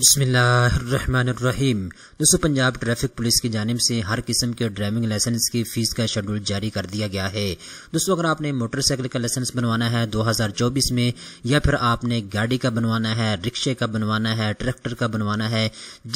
बसमिलीम दोस्तों Punjab traffic police की जानब से हर किस्म के ड्राइविंग लाइसेंस की फ़ीस का शेड्यूल जारी कर दिया गया है दोस्तों अगर आपने मोटरसाइकिल का लाइसेंस बनवाना है 2024 में या फिर आपने गाड़ी का बनवाना है रिक्शे का बनवाना है ट्रैक्टर का बनवाना है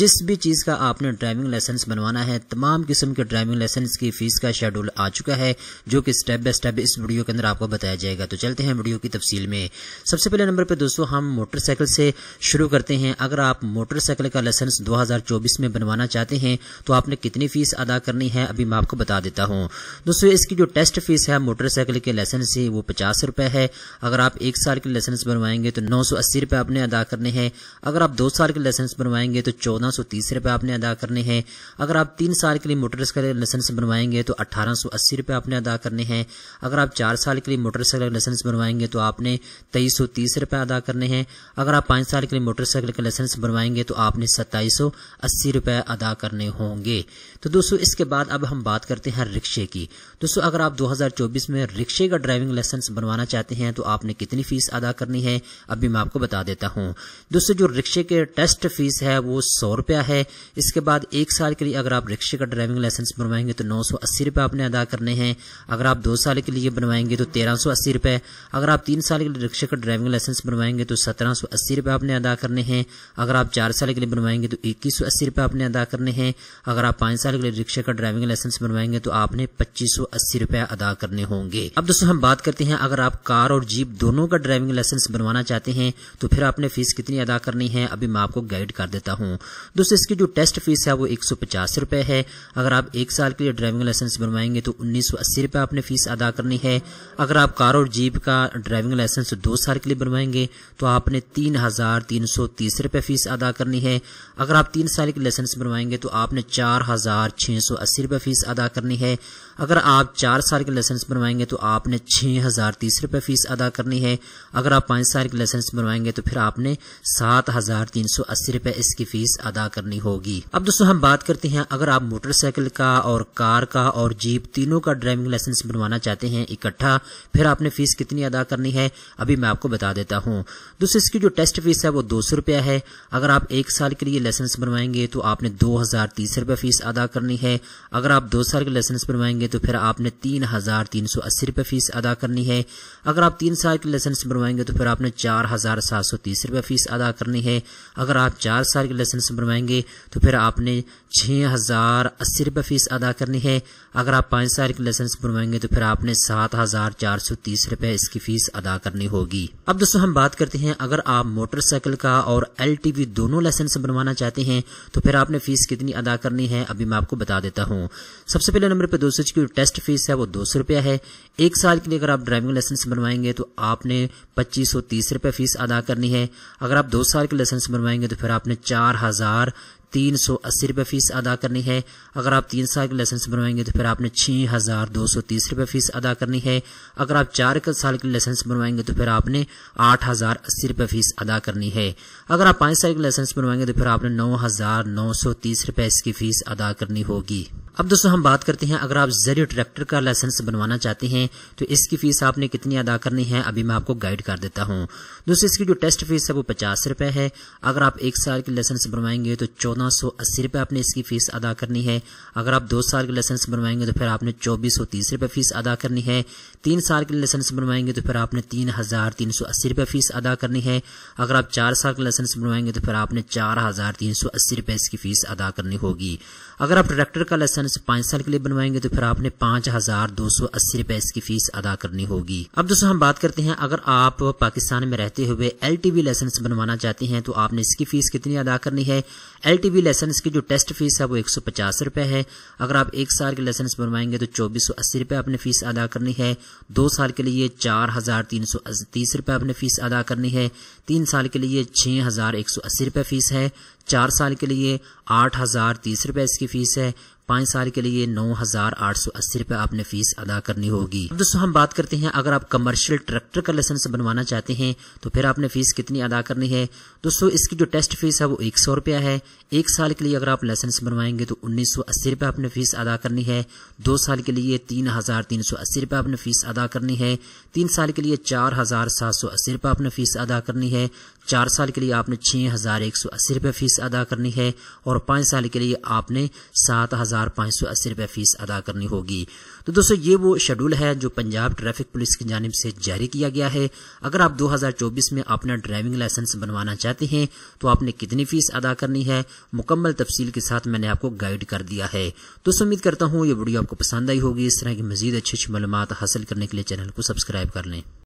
जिस भी चीज़ का आपने ड्राइविंग लाइसेंस बनवाना है तमाम किस्म के ड्राइविंग लाइसेंस की फ़ीस का शेड्यूल आ चुका है जो कि स्टेप बाय स्टेप इस वीडियो के अंदर आपको बताया जाएगा तो चलते हैं वीडियो की तफसील में सबसे पहले नंबर पर दोस्तों हम मोटरसाइकिल से शुरू करते हैं अगर आप मोटरसाइकिल का लाइसेंस 2024 में बनवाना चाहते हैं तो आपने कितनी फीस अदा करनी है अभी मैं आपको बता देता हूँ दोस्तों इसकी जो टेस्ट फीस है मोटरसाइकिल के लाइसेंस से वो पचास रुपए है अगर आप एक साल के लाइसेंस बनवाएंगे तो नौ सौ अस्सी रुपये आपने अदा करने हैं अगर आप दो साल के लाइसेंस बनवाएंगे तो चौदह सौ तीस रुपये आपने अदा करने हैं अगर आप तीन साल के लिए मोटरसाइकिल लाइसेंस बनवाएंगे तो अट्ठारह सौ अस्सी रुपये आपने अदा करने हैं अगर आप चार साल के लिए मोटरसाइकिल लाइसेंस बनवाएंगे तो आपने तेईस सौ तीस रुपए अदा करने हैं अगर आप पांच साल के लिए मोटरसाइकिल का लाइसेंस बनवाएंगे बनवाएंगे तो आपने सत्ताईस सौ अस्सी रुपए अदा करने होंगे तो दोस्तों इसके बाद अब हम बात करते हैं रिक्शे की दोस्तों अगर आप 2024 में रिक्शे का ड्राइविंग लाइसेंस बनवाना चाहते हैं तो आपने कितनी फीस अदा करनी है अभी मैं आपको बता देता हूँ दोस्तों जो रिक्शे के टेस्ट फीस है वो सौ रुपया है इसके बाद एक साल के लिए अगर आप रिक्शे का ड्राइविंग लाइसेंस बनवाएंगे तो नौ सौ आपने अदा करने हैं अगर आप दो साल के लिए बनवाएंगे तो तेरह सौ अस्सी रुपये अगर आप तीन साल के लिए रिक्शे का ड्राइविंग लाइसेंस बनवाएंगे तो सत्रह सौ अस्सी रुपये आपने अदा करने हैं अगर आप चार साल के लिए बनवाएंगे तो इक्कीस सौ अस्सी रुपये आपने अदा करने हैं अगर आप पाँच साल के लिए रिक्शा का ड्राइविंग लाइसेंस बनवाएंगे तो आपने पच्चीस सौ अस्सी रुपये अदा करने होंगे अब दोस्तों हम बात करते हैं अगर आप कार और जीप दोनों का ड्राइविंग लाइसेंस बनवाना चाहते हैं तो फिर आपने फीस कितनी अदा करनी है अभी मैं आपको गाइड कर देता हूँ दोस्तों इसकी जो टेस्ट फीस है वो एक सौ पचास रुपये है अगर आप एक साल के लिए ड्राइविंग लाइसेंस बनवाएंगे तो उन्नीस सौ अस्सी रुपये आपने फीस अदा करनी है अगर आप कार और जीप का ड्राइविंग लाइसेंस दो साल के लिए बनवाएंगे तो आपने तीन हजार तीन सौ तीस रुपये फीस अदा अदा करनी है अगर आप तीन साल के लाइसेंस बनवाएंगे तो आपने चार हज़ार छह सौ अस्सी रुपये फ़ीस अदा करनी है अगर आप चार साल के लाइसेंस बनवाएंगे तो आपने छह हज़ार तीस रुपये फ़ीस अदा करनी है अगर आप पांच साल के लाइसेंस बनवाएंगे तो फिर आपने सात हज़ार तीन सौ अस्सी रुपये इसकी फ़ीस अदा करनी होगी अब दोस्तों हम बात करते हैं अगर आप मोटरसाइकिल का और कार का और जीप तीनों का ड्राइविंग लाइसेंस बनवाना चाहते हैं इकट्ठा फिर आपने फ़ीस कितनी अदा करनी है अभी मैं आपको बता देता हूँ दोस्तों इसकी जो टेस्ट फीस है वो दो सौ रुपया है अगर आप एक साल के लिए लाइसेंस बनवाएंगे तो आपने दो हज़ार तीस रुपये फ़ीस अदा करनी है अगर आप दो साल के लाइसेंस बनवाएंगे तो फिर आपने तीन हज़ार तीन सौ अस्सी रुपये फ़ीस अदा करनी है अगर आप तीन साल के लाइसेंस बनवाएंगे तो फिर आपने चार हज़ार सात सौ तीस रुपये फ़ीस अदा करनी है अगर आप चार साल के लाइसेंस बनवाएंगे तो फिर आपने छः हज़ार अस्सी रुपये फ़ीस अदा करनी है अगर आप पाँच साल के लाइसेंस बनवाएंगे तो फिर आपने सात हज़ार चार सौ तीस रुपये इसकी फ़ीस अदा करनी होगी अब दोस्तों हम बात करते हैं अगर आप मोटरसाइकिल का और एल टी वी दोनों लाइसेंस बनवाना चाहते हैं तो फिर आपने फ़ीस कितनी अदा करनी है अभी मैं आपको बता देता हूँ सबसे पहले नंबर पर दोस्तों की टेस्ट फीस है वो दो सौ रुपया है एक साल के लिए अगर आप ड्राइविंग लाइसेंस बनवाएंगे तो आपने पच्चीस सौ तीस रुपये फीस अदा करनी है अगर आप दो साल के लाइसेंस बनवाएंगे तो फिर आपने चार हज़ार तीन सौ अस्सी रुपये फीस अदा करनी है अगर आप तीन साल के लाइसेंस बनवाएंगे तो फिर आपने छः हज़ार दो सौ तीस रुपये फीस अदा करनी है अगर आप चार साल के लाइसेंस बनवाएंगे तो फिर आपने आठ हज़ार अस्सी रुपये फीस अदा करनी है अगर आप पाँच साल के लाइसेंस बनवाएंगे तो फिर आपने नौ हज़ार नौ सौ तीस रुपये इसकी फीस अदा करनी होगी अब दोस्तों हम बात करते हैं अगर आप जेरियो ट्रैक्टर का लाइसेंस बनवाना चाहते हैं तो इसकी फीस आपने कितनी अदा करनी है अभी मैं आपको गाइड कर देता हूँ दोस्तों इसकी जो टेस्ट फीस है वो पचास रुपए है अगर आप एक साल की लाइसेंस बनवाएंगे तो चौदह सौ अस्सी रुपये आपने इसकी फीस अदा करनी है अगर आप दो साल के लाइसेंस बनवाएंगे तो फिर आपने चौबीस सौ तीस रुपये फीस अदा करनी है तीन साल के लिए लाइसेंस बनवाएंगे तो फिर आपने तीन हज़ार तीन सौ अस्सी रुपये फीस अदा करनी है अगर आप चार साल का लाइसेंस बनवाएंगे तो फिर आपने चार हज़ार तीन सौ अस्सी रुपये इसकी फ़ीस अदा करनी होगी अगर आप ट्रैक्टर का लाइसेंस पांच साल के लिए बनवाएंगे तो फिर आपने पांच हज़ार दो सौ अस्सी रुपये इसकी फ़ीस अदा करनी होगी अब दोस्तों हम बात करते हैं अगर आप पाकिस्तान में रहते हुए एल टी वी लाइसेंस बनवाना चाहते हैं तो आपने इसकी फ़ीस कितनी अदा करनी है एल टी वी लाइसेंस की जो टेस्ट फ़ीस है वो एक सौ पचास रुपये है अगर आप एक साल के लाइसेंस बनवाएंगे तो चौबीस सौ अस्सी रुपये आपने फ़ीस अदा करनी है दो साल के लिए चार हज़ार तीन सौ तीस रुपये अपने फ़ीस अदा करनी है तीन साल के लिए छः हज़ार एक सौ अस्सी रुपये फ़ीस है चार साल के लिए आठ हज़ार तीस रुपये इसकी फ़ीस है पाँच साल के लिए नौ हजार आठ सौ अस्सी रूपए आपने फीस अदा करनी होगी अब दोस्तों हम बात करते हैं अगर आप कमर्शियल ट्रैक्टर का लाइसेंस बनवाना चाहते हैं तो फिर आपने फीस कितनी अदा करनी है दोस्तों इसकी जो टेस्ट फीस है वो एक सौ रुपया है एक साल के लिए अगर आप लाइसेंस बनवाएंगे तो उन्नीस सौ अस्सी रूपए आपने फीस अदा करनी है दो साल के लिए तीन हजार तीन सौ अस्सी रूपए आपने फीस अदा करनी है तीन साल के लिए चार हजार सात सौ अस्सी रूपए आपने फीस अदा करनी है चार साल के लिए आपने छह हजार एक सौ अस्सी रूपए फीस अदा करनी है और पाँच साल के लिए आपने सात हजार हज़ार पाँच सौ अस्सी रुपये फ़ीस अदा करनी होगी तो दोस्तों ये वो शेड्यूल है जो पंजाब ट्रैफिक पुलिस की जानब से जारी किया गया है अगर आप 2024 में अपना ड्राइविंग लाइसेंस बनवाना चाहते हैं तो आपने कितनी फ़ीस अदा करनी है मुकम्मल तफसील के साथ मैंने आपको गाइड कर दिया है तो उम्मीद करता हूँ ये वीडियो आपको पसंद आई होगी इस तरह की मजीद अच्छी अच्छी मालूम हासिल करने के लिए चैनल को सब्सक्राइब कर लें